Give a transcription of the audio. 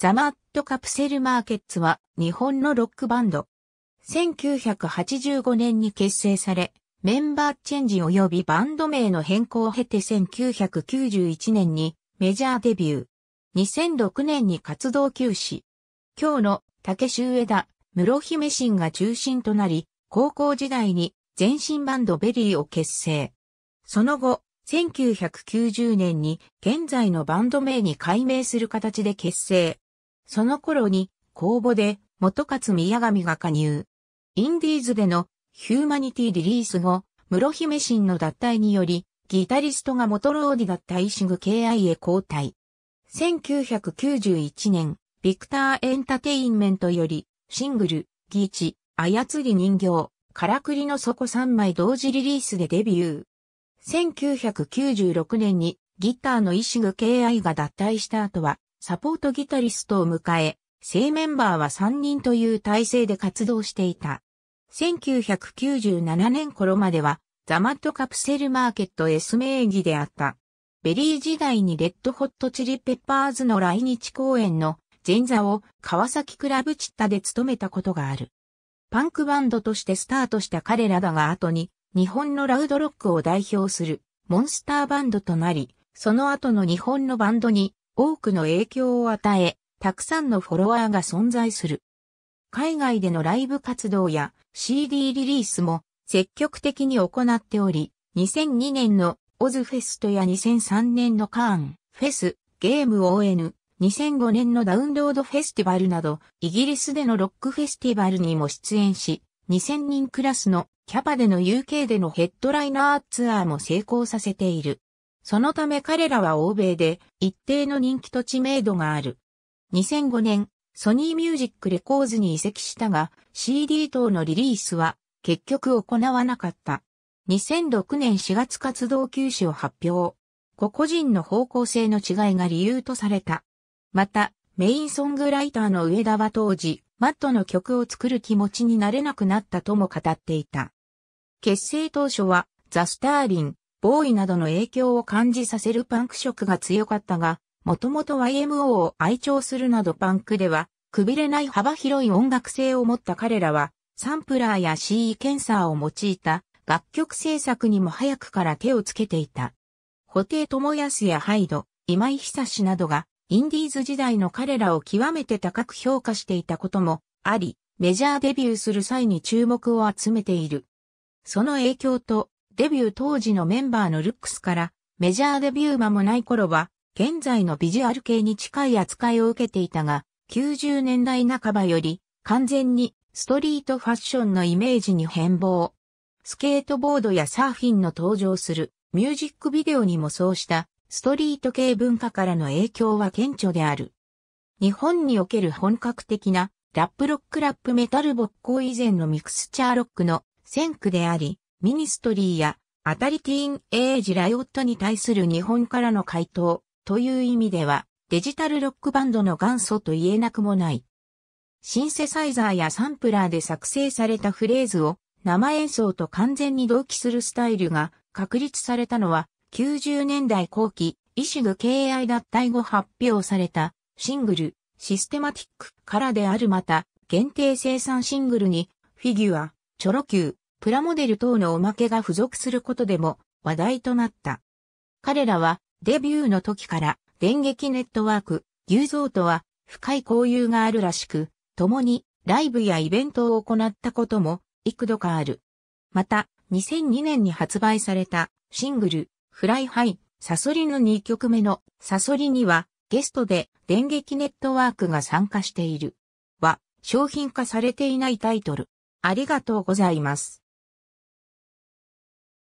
ザ・マット・カプセル・マーケッツは日本のロックバンド。1985年に結成され、メンバーチェンジ及びバンド名の変更を経て1991年にメジャーデビュー。2006年に活動休止。今日の竹州枝室姫神が中心となり、高校時代に前身バンドベリーを結成。その後、1990年に現在のバンド名に改名する形で結成。その頃に公募で元勝宮上が加入。インディーズでのヒューマニティリリース後、室姫神の脱退により、ギタリストが元ローディだったイシグ KI へ交代。1991年、ビクターエンタテインメントより、シングル、ギーチ、操り人形、カラクリの底3枚同時リリースでデビュー。1996年にギターのイシグ KI が脱退した後は、サポートギタリストを迎え、正メンバーは3人という体制で活動していた。1997年頃までは、ザマットカプセルマーケット S 名義であった。ベリー時代にレッドホットチリペッパーズの来日公演の前座を川崎クラブチッタで務めたことがある。パンクバンドとしてスタートした彼らだが後に日本のラウドロックを代表するモンスターバンドとなり、その後の日本のバンドに多くの影響を与え、たくさんのフォロワーが存在する。海外でのライブ活動や CD リリースも積極的に行っており、2002年のオズフェストや2003年のカーン、フェス、ゲーム ON、2005年のダウンロードフェスティバルなど、イギリスでのロックフェスティバルにも出演し、2000人クラスのキャパでの UK でのヘッドライナーツアーも成功させている。そのため彼らは欧米で一定の人気と知名度がある。2005年、ソニーミュージックレコーズに移籍したが、CD 等のリリースは結局行わなかった。2006年4月活動休止を発表。個々人の方向性の違いが理由とされた。また、メインソングライターの上田は当時、マットの曲を作る気持ちになれなくなったとも語っていた。結成当初は、ザ・スターリン、ボーイなどの影響を感じさせるパンク色が強かったが、もともと YMO を愛聴するなどパンクでは、くびれない幅広い音楽性を持った彼らは、サンプラーや CE ケンサーを用いた楽曲制作にも早くから手をつけていた。布袋智康やハイド、今井久志などが、インディーズ時代の彼らを極めて高く評価していたこともあり、メジャーデビューする際に注目を集めている。その影響とデビュー当時のメンバーのルックスから、メジャーデビュー間もない頃は、現在のビジュアル系に近い扱いを受けていたが、90年代半ばより、完全にストリートファッションのイメージに変貌。スケートボードやサーフィンの登場するミュージックビデオにもそうしたストリート系文化からの影響は顕著である。日本における本格的なラップロックラップメタルボッコ以前のミクスチャーロックの先駆であり、ミニストリーやアタリティーンエイジライオットに対する日本からの回答という意味ではデジタルロックバンドの元祖と言えなくもない。シンセサイザーやサンプラーで作成されたフレーズを生演奏と完全に同期するスタイルが確立されたのは90年代後期、イシグ敬愛脱退後発表されたシングル、システマティックからであるまた、限定生産シングルに、フィギュア、チョロー。プラモデル等のおまけが付属することでも話題となった。彼らはデビューの時から電撃ネットワーク、牛蔵とは深い交友があるらしく、共にライブやイベントを行ったことも幾度かある。また、2002年に発売されたシングル、フライハイ、サソリの2曲目のサソリにはゲストで電撃ネットワークが参加している。は、商品化されていないタイトル。ありがとうございます。